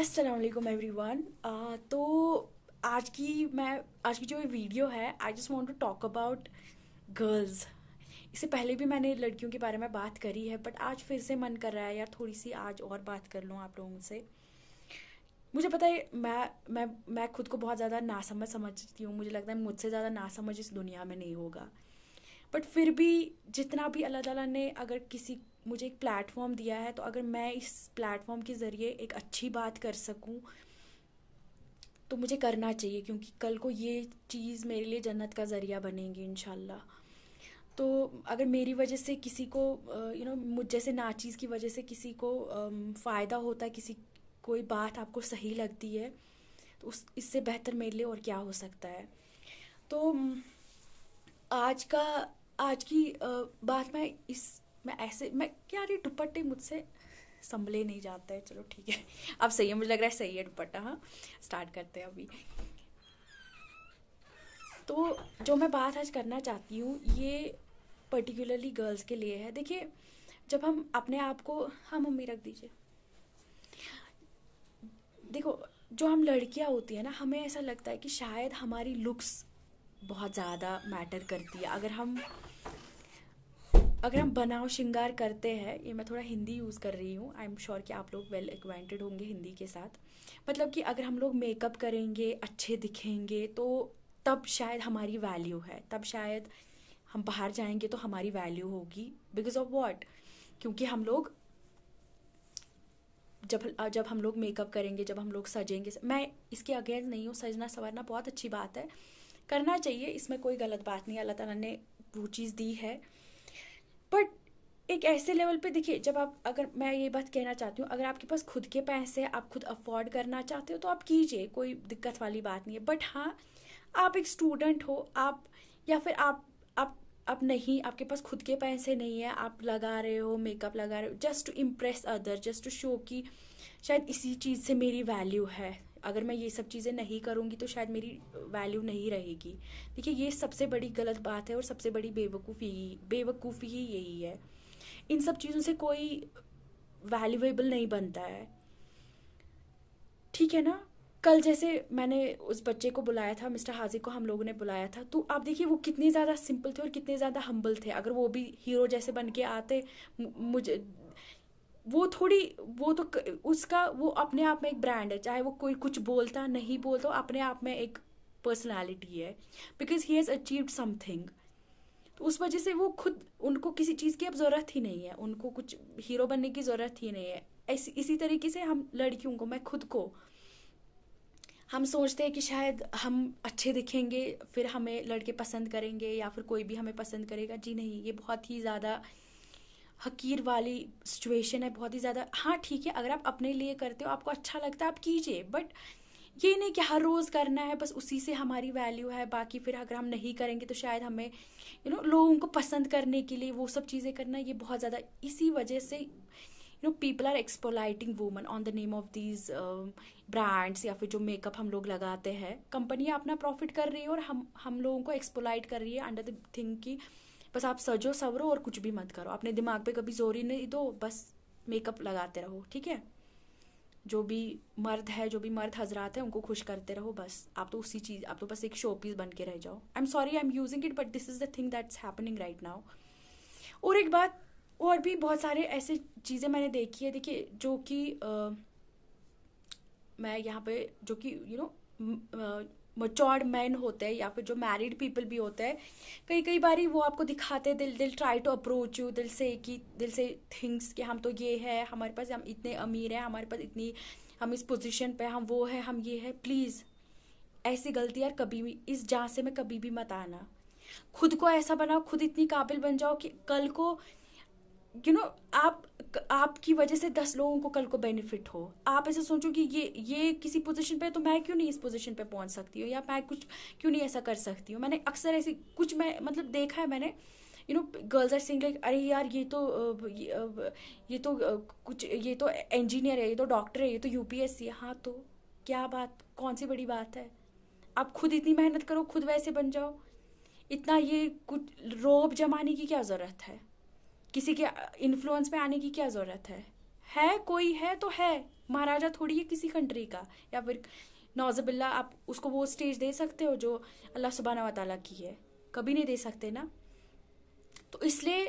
Aslam every one तो आज की मैं आज की जो वीडियो है I just want to talk about girls इससे पहले भी मैंने लड़कियों के बारे में बात करी है बट आज फिर से मन कर रहा है यार थोड़ी सी आज और बात कर लूँ आप लोगों से मुझे पता है मैं मैं मैं खुद को बहुत ज़्यादा नासमझ समझती हूँ मुझे लगता है मुझसे ज़्यादा नासमझ इस दुनिया में नहीं होगा बट फिर भी जितना भी अल्लाह ताला ने अगर किसी मुझे एक प्लेटफॉर्म दिया है तो अगर मैं इस प्लेटफॉर्म के ज़रिए एक अच्छी बात कर सकूं तो मुझे करना चाहिए क्योंकि कल को ये चीज़ मेरे लिए जन्नत का ज़रिया बनेगी इन तो अगर मेरी वजह से किसी को यू नो मुझ जैसे नाचीज़ की वजह से किसी को फ़ायदा होता है किसी कोई बात आपको सही लगती है तो उस इससे बेहतर मेरे लिए और क्या हो सकता है तो आज का आज की बात मैं इस मैं ऐसे मैं क्या रे दुपट्टे मुझसे संभले नहीं जाते चलो ठीक है अब सही है मुझे लग रहा है सही है दुपट्टा हाँ स्टार्ट करते हैं अभी तो जो मैं बात आज करना चाहती हूँ ये पर्टिकुलरली गर्ल्स के लिए है देखिए जब हम अपने आप को हाँ मम्मी रख दीजिए देखो जो हम लड़कियाँ होती है ना हमें ऐसा लगता है कि शायद हमारी लुक्स बहुत ज़्यादा मैटर करती है अगर हम अगर हम बनाव श्रृंगार करते हैं ये मैं थोड़ा हिंदी यूज़ कर रही हूँ आई एम श्योर कि आप लोग वेल एक्वाइंटेड होंगे हिंदी के साथ मतलब कि अगर हम लोग मेकअप करेंगे अच्छे दिखेंगे तो तब शायद हमारी वैल्यू है तब शायद हम बाहर जाएंगे तो हमारी वैल्यू होगी बिकॉज ऑफ वॉट क्योंकि हम लोग जब जब हम लोग मेकअप करेंगे जब हम लोग सजेंगे मैं इसके अगेंस्ट नहीं हूँ सजना संवरना बहुत अच्छी बात है करना चाहिए इसमें कोई गलत बात नहीं अल्लाह ताला ने वो चीज़ दी है बट एक ऐसे लेवल पे देखिए जब आप अगर मैं ये बात कहना चाहती हूँ अगर आपके पास खुद के पैसे हैं आप खुद अफोर्ड करना चाहते हो तो आप कीजिए कोई दिक्कत वाली बात नहीं है बट हाँ आप एक स्टूडेंट हो आप या फिर आप आप आप नहीं आपके पास खुद के पैसे नहीं है आप लगा रहे हो मेकअप लगा रहे हो just to impress other just to show कि शायद इसी चीज़ से मेरी वैल्यू है अगर मैं ये सब चीज़ें नहीं करूँगी तो शायद मेरी वैल्यू नहीं रहेगी देखिए ये सबसे बड़ी गलत बात है और सबसे बड़ी बेवकूफ़ी बेवकूफ़ी ही यही है इन सब चीज़ों से कोई वैल्यूएबल नहीं बनता है ठीक है ना कल जैसे मैंने उस बच्चे को बुलाया था मिस्टर हाजी को हम लोगों ने बुलाया था तो आप देखिए वो कितने ज़्यादा सिंपल थे और कितने ज़्यादा हम्बल थे अगर वो भी हीरो जैसे बन के आते मुझे वो थोड़ी वो तो उसका वो अपने आप में एक ब्रांड है चाहे वो कोई कुछ बोलता नहीं बोलता अपने आप में एक पर्सनैलिटी है because he has achieved something तो उस वजह से वो खुद उनको किसी चीज़ की अब ज़रूरत ही नहीं है उनको कुछ हीरो बनने की ज़रूरत ही नहीं है ऐसी इसी तरीके से हम लड़कियों को मैं खुद को हम सोचते हैं कि शायद हम अच्छे दिखेंगे फिर हमें लड़के पसंद करेंगे या फिर कोई भी हमें पसंद करेगा जी नहीं ये बहुत ही ज़्यादा हकीर वाली सिचुएशन है बहुत ही ज़्यादा हाँ ठीक है अगर आप अपने लिए करते हो आपको अच्छा लगता है आप कीजिए बट ये नहीं कि हर रोज़ करना है बस उसी से हमारी वैल्यू है बाकी फिर अगर हम नहीं करेंगे तो शायद हमें यू नो लोगों को पसंद करने के लिए वो सब चीज़ें करना ये बहुत ज़्यादा इसी वजह से you know people are exploiting women on the name of these brands या फिर जो मेकअप हम लोग लगाते हैं कंपनियाँ अपना प्रॉफिट कर रही है और हम हम लोगों को एक्सपोलाइट कर रही है अंडर द थिंग की बस आप सजो सवरो और कुछ भी मत करो अपने दिमाग पे कभी जोर ही नहीं दो बस मेकअप लगाते रहो ठीक है जो भी मर्द है जो भी मर्द हजरात है उनको खुश करते रहो बस आप तो उसी चीज़ आप तो बस एक शो पीस बन के रह जाओ I am sorry I am using it but this is the thing that's happening right now और एक बात और भी बहुत सारे ऐसे चीज़ें मैंने देखी है देखिए जो कि मैं यहाँ पे जो कि यू नो मचोर्ड मैन होते हैं या फिर जो मैरिड पीपल भी होते हैं कई कई बार वो आपको दिखाते हैं दिल दिल ट्राई टू अप्रोच यू दिल से कि दिल से थिंग्स कि हम तो ये है हमारे पास हम इतने अमीर हैं हमारे पास इतनी हम इस पोजिशन पर हम वो है हम ये है प्लीज़ ऐसी गलती यार कभी भी इस जहाँ से मैं कभी भी मत आना खुद को ऐसा बनाओ खुद इतनी काबिल बन जाओ कि कल को यू you नो know, आप आपकी वजह से दस लोगों को कल को बेनिफिट हो आप ऐसे सोचो कि ये ये किसी पोजीशन पे तो मैं क्यों नहीं इस पोजीशन पे पहुंच सकती हूँ या मैं कुछ क्यों नहीं ऐसा कर सकती हूँ मैंने अक्सर ऐसी कुछ मैं मतलब देखा है मैंने you know girls are saying like अरे यार ये तो ये, ये तो कुछ ये तो इंजीनियर है ये तो डॉक्टर है ये तो यू है हाँ तो क्या बात कौन सी बड़ी बात है आप खुद इतनी मेहनत करो खुद वैसे बन जाओ इतना ये कुछ रोब जमाने की क्या ज़रूरत है किसी के इन्फ्लुएंस में आने की क्या ज़रूरत है है कोई है तो है महाराजा थोड़ी है किसी कंट्री का या फिर नौजबिल्ला आप उसको वो स्टेज दे सकते हो जो अल्लाह सुबहाना वाली की है कभी नहीं दे सकते ना तो इसलिए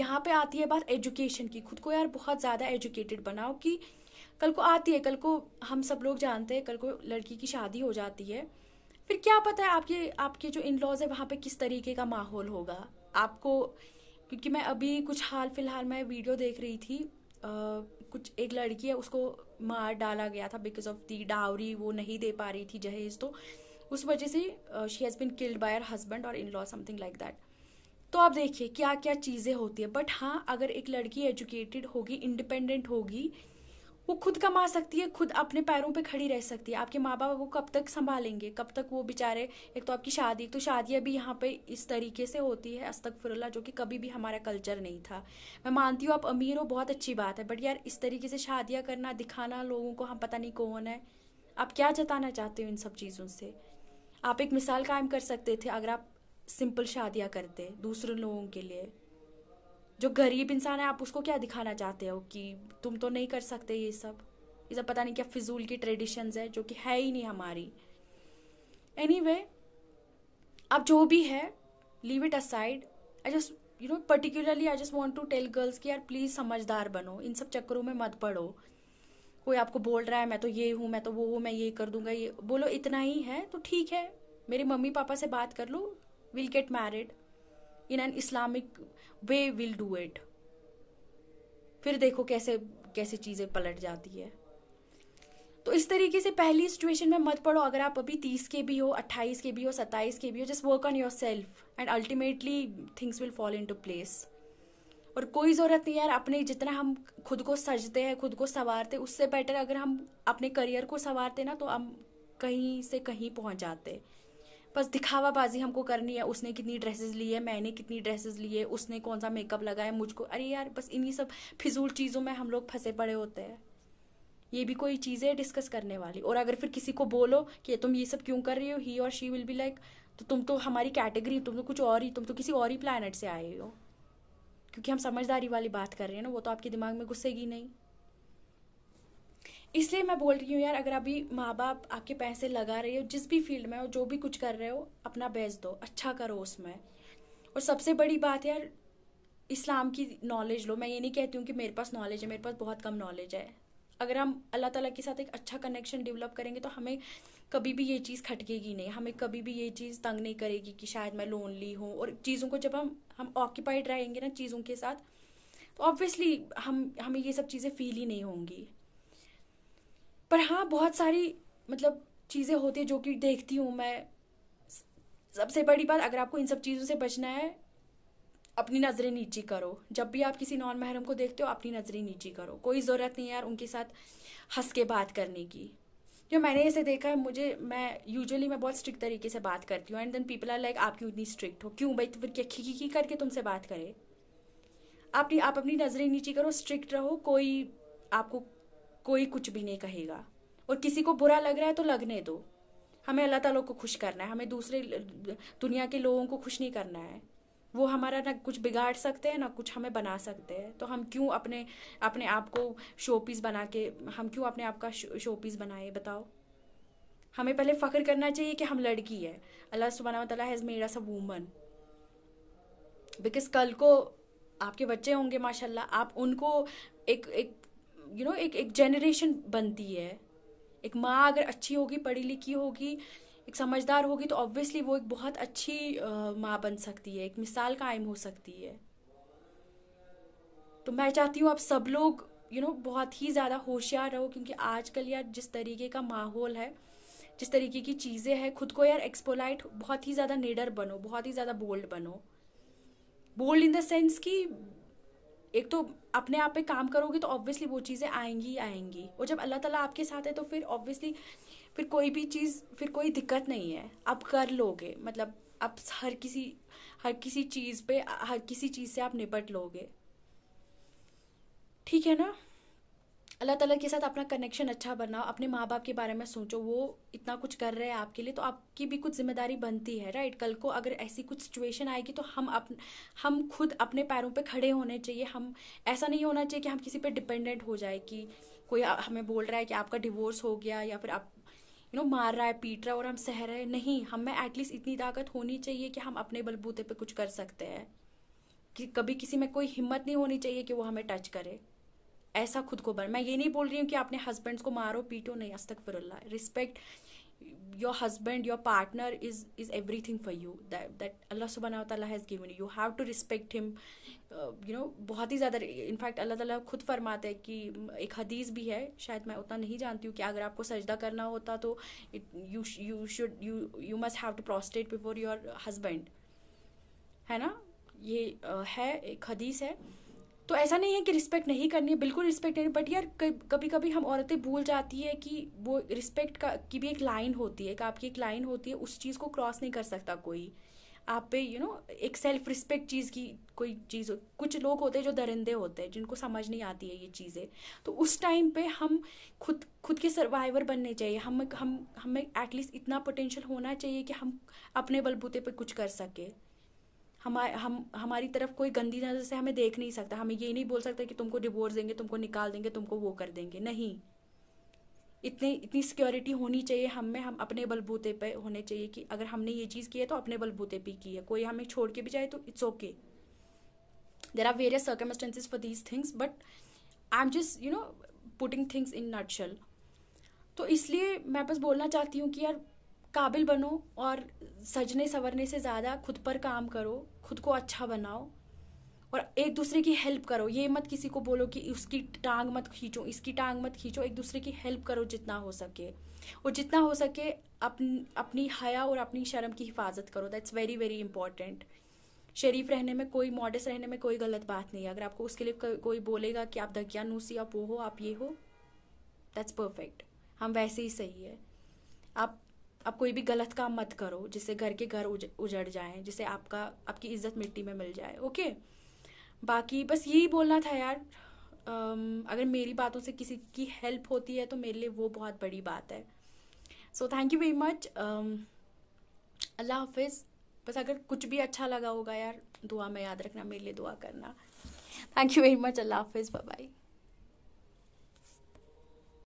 यहाँ पे आती है बात एजुकेशन की खुद को यार बहुत ज़्यादा एजुकेटेड बनाओ कि कल को आती है कल को हम सब लोग जानते हैं कल को लड़की की शादी हो जाती है फिर क्या पता है आपके आपके जो इन लॉज है वहाँ पे किस तरीके का माहौल होगा आपको क्योंकि मैं अभी कुछ हाल फिलहाल मैं वीडियो देख रही थी आ, कुछ एक लड़की है उसको मार डाला गया था बिकॉज ऑफ दी डावरी वो नहीं दे पा रही थी जहेज तो उस वजह से she has been killed by her husband और in law something like that तो आप देखिए क्या क्या चीज़ें होती है बट हाँ अगर एक लड़की एजुकेटेड होगी इंडिपेंडेंट होगी वो खुद कमा सकती है खुद अपने पैरों पे खड़ी रह सकती है आपके माँ बाप वो कब तक संभालेंगे कब तक वो बेचारे एक तो आपकी शादी तो शादियाँ भी यहाँ पे इस तरीके से होती है अस्तकफरल्ला जो कि कभी भी हमारा कल्चर नहीं था मैं मानती हूँ आप अमीर हो बहुत अच्छी बात है बट यार इस तरीके से शादियाँ करना दिखाना लोगों को हम पता नहीं कौन है आप क्या जताना चाहते हो इन सब चीज़ों से आप एक मिसाल कायम कर सकते थे अगर आप सिंपल शादियाँ करते दूसरे लोगों के लिए जो गरीब इंसान है आप उसको क्या दिखाना चाहते हो कि तुम तो नहीं कर सकते ये सब ये सब पता नहीं क्या फिजूल की ट्रेडिशंस है जो कि है ही नहीं हमारी एनी anyway, अब जो भी है leave it aside I just you know particularly I just want to tell girls की यार प्लीज़ समझदार बनो इन सब चक्करों में मत पड़ो कोई आपको बोल रहा है मैं तो ये हूँ मैं तो वो हूँ मैं ये कर दूंगा ये बोलो इतना ही है तो ठीक है मेरी मम्मी पापा से बात कर लो will get married in an Islamic way will do it फिर देखो कैसे कैसे चीज़ें पलट जाती है तो इस तरीके से पहली सिचुएशन में मत पड़ो अगर आप अभी तीस के भी हो अट्ठाईस के भी हो सत्ताईस के भी हो just work on yourself and ultimately things will fall into place और कोई ज़रूरत नहीं यार अपने जितना हम खुद को सजते हैं खुद को संवारते उससे बेटर अगर हम अपने करियर को संवारते ना तो हम कहीं से कहीं पहुंच जाते बस दिखावाबाजी हमको करनी है उसने कितनी ड्रेसेस ली है मैंने कितनी ड्रेसेस है उसने कौन सा मेकअप लगाया मुझको अरे यार बस इन्हीं सब फिजूल चीज़ों में हम लोग फंसे पड़े होते हैं ये भी कोई चीज़ है डिस्कस करने वाली और अगर फिर किसी को बोलो कि तुम ये सब क्यों कर रही हो ही और शी विल बी लाइक तो तुम तो हमारी कैटेगरी तुम तो कुछ और ही तुम तो किसी और ही प्लानट से आए हो क्योंकि हम समझदारी वाली बात कर रहे हैं ना वो तो आपके दिमाग में घुसेगी नहीं इसलिए मैं बोल रही हूँ यार अगर अभी माँ बाप आपके पैसे लगा रहे हो जिस भी फील्ड में हो जो भी कुछ कर रहे हो अपना बेच दो अच्छा करो उसमें और सबसे बड़ी बात यार इस्लाम की नॉलेज लो मैं ये नहीं कहती हूँ कि मेरे पास नॉलेज है मेरे पास बहुत कम नॉलेज है अगर हम अल्लाह ताला के साथ एक अच्छा कनेक्शन डेवलप करेंगे तो हमें कभी भी ये चीज़ खटकेगी नहीं हमें कभी भी ये चीज़ तंग नहीं करेगी कि शायद मैं लोनली हूँ और चीज़ों को जब हम हम ऑक्यूपाइड रहेंगे ना चीज़ों के साथ तो ऑब्वियसली हम हमें ये सब चीज़ें फील ही नहीं होंगी पर हाँ बहुत सारी मतलब चीज़ें होती है जो कि देखती हूँ मैं सबसे बड़ी बात अगर आपको इन सब चीज़ों से बचना है अपनी नज़रें नीची करो जब भी आप किसी नॉन महरम को देखते हो अपनी नज़रें नीची करो कोई ज़रूरत नहीं है यार उनके साथ हंस के बात करने की जो मैंने इसे देखा है मुझे मैं यूजुअली मैं बहुत स्ट्रिक्ट तरीके से बात करती हूँ and then people are like आप क्यों इतनी स्ट्रिक्ट हो क्यों भाई तो फिर क्या खिकी की करके तुमसे बात करे आप आप अपनी नज़रें नीची करो स्ट्रिक्ट रहो कोई आपको कोई कुछ भी नहीं कहेगा और किसी को बुरा लग रहा है तो लगने दो हमें अल्लाह ताला को खुश करना है हमें दूसरे दुनिया के लोगों को खुश नहीं करना है वो हमारा ना कुछ बिगाड़ सकते हैं ना कुछ हमें बना सकते हैं तो हम क्यों अपने अपने आप को शो पीस बना के हम क्यों अपने आप का शो पीस बनाए बताओ हमें पहले फ़ख्र करना चाहिए कि हम लड़की है अल्लाह सुबहाना तला has made us a woman because कल को आपके बच्चे होंगे माशाल्लाह आप उनको एक एक यू नो एक एक जनरेशन बनती है एक माँ अगर अच्छी होगी पढ़ी लिखी होगी एक समझदार होगी तो ऑब्वियसली वो एक बहुत अच्छी माँ बन सकती है एक मिसाल कायम हो सकती है तो मैं चाहती हूँ आप सब लोग यू you नो know, बहुत ही ज़्यादा होशियार रहो क्योंकि आजकल यार जिस तरीके का माहौल है जिस तरीके की चीज़ें हैं खुद को यार एक्सपोलाइट बहुत ही ज़्यादा निडर बनो बहुत ही ज़्यादा बोल्ड बनो बोल्ड इन द सेंस कि एक तो अपने आप पे काम करोगे तो ऑब्वियसली वो चीज़ें आएंगी ही आएंगी और जब अल्लाह ताला आपके साथ है तो फिर ऑब्वियसली फिर कोई भी चीज़ फिर कोई दिक्कत नहीं है आप कर लोगे मतलब आप हर किसी हर किसी चीज़ पे हर किसी चीज़ से आप निपट लोगे ठीक है ना अल्लाह ताला के साथ अपना कनेक्शन अच्छा बनाओ अपने माँ बाप के बारे में सोचो वो इतना कुछ कर रहे हैं आपके लिए तो आपकी भी कुछ जिम्मेदारी बनती है राइट कल को अगर ऐसी कुछ सिचुएशन आएगी तो हम अप हम खुद अपने पैरों पे खड़े होने चाहिए हम ऐसा नहीं होना चाहिए कि हम किसी पे डिपेंडेंट हो जाए कि कोई हमें बोल रहा है कि आपका डिवोर्स हो गया या फिर आप यू नो मार रहा है पीट रहा है और हम सह रहे हैं नहीं हमें एटलीस्ट इतनी ताकत होनी चाहिए कि हम अपने बलबूते पर कुछ कर सकते हैं कि कभी किसी में कोई हिम्मत नहीं होनी चाहिए कि वो हमें टच करे ऐसा खुद को बन मैं ये नहीं बोल रही हूँ कि आपने हस्बैंड्स को मारो पीटो नहीं अस्तक फरल्ला respect your husband your partner is is everything for you that Allah subhanahu wa ta'ala has given you you have to respect him uh, बहुत ही ज़्यादा इनफैक्ट अल्लाह ताला खुद फरमाते हैं कि एक हदीस भी है शायद मैं उतना नहीं जानती हूँ कि अगर आपको सजदा करना होता तो you you should you you must have to prostrate before your husband है ना ये uh, है एक हदीस है तो ऐसा नहीं है कि रिस्पेक्ट नहीं करनी है बिल्कुल रिस्पेक्ट नहीं बट यार कभी कभी हम औरतें भूल जाती है कि वो रिस्पेक्ट का की भी एक लाइन होती है कि आपकी एक लाइन होती है उस चीज़ को क्रॉस नहीं कर सकता कोई आप पे यू you नो know, एक सेल्फ रिस्पेक्ट चीज़ की कोई चीज़ कुछ लोग होते हैं जो दरिंदे होते हैं जिनको समझ नहीं आती है ये चीज़ें तो उस टाइम पे हम खुद खुद के सर्वाइवर बनने चाहिए हम हम हमें एटलीस्ट इतना पोटेंशियल होना चाहिए कि हम अपने बलबूते पे कुछ कर सकें हम हम हमारी तरफ कोई गंदी नज़र से हमें देख नहीं सकता हमें ये नहीं बोल सकता कि तुमको डिवोर्स देंगे तुमको निकाल देंगे तुमको वो कर देंगे नहीं इतने इतनी सिक्योरिटी होनी चाहिए हम में हम अपने बलबूते पे होने चाहिए कि अगर हमने ये चीज़ की है तो अपने बलबूते पे की है कोई हमें छोड़ के भी जाए तो it's okay there are various circumstances for these things but I am just you know putting things in nutshell तो इसलिए मैं बस बोलना चाहती हूँ कि यार काबिल बनो और सजने संवरने से ज़्यादा खुद पर काम करो खुद को अच्छा बनाओ और एक दूसरे की हेल्प करो ये मत किसी को बोलो कि उसकी टांग मत खींचो इसकी टांग मत खींचो एक दूसरे की हेल्प करो जितना हो सके और जितना हो सके अपन अपनी हया और अपनी शर्म की हिफाजत करो दैट्स वेरी वेरी इंपॉर्टेंट शरीफ रहने में कोई मॉडस रहने में कोई गलत बात नहीं है अगर आपको उसके लिए को, कोई बोलेगा कि आप नूसी आप वो हो आप ये हो दैट्स परफेक्ट हम वैसे ही सही है आप आप कोई भी गलत काम मत करो जिससे घर के घर उजड़ जाए जिससे आपका आपकी इज्जत मिट्टी में मिल जाए ओके बाकी बस यही बोलना था यार अगर मेरी बातों से किसी की हेल्प होती है तो मेरे लिए वो बहुत बड़ी बात है so thank you very much Allah हाफिज़ बस अगर कुछ भी अच्छा लगा होगा यार दुआ में याद रखना मेरे लिए दुआ करना thank you very much Allah हाफिज़ बाय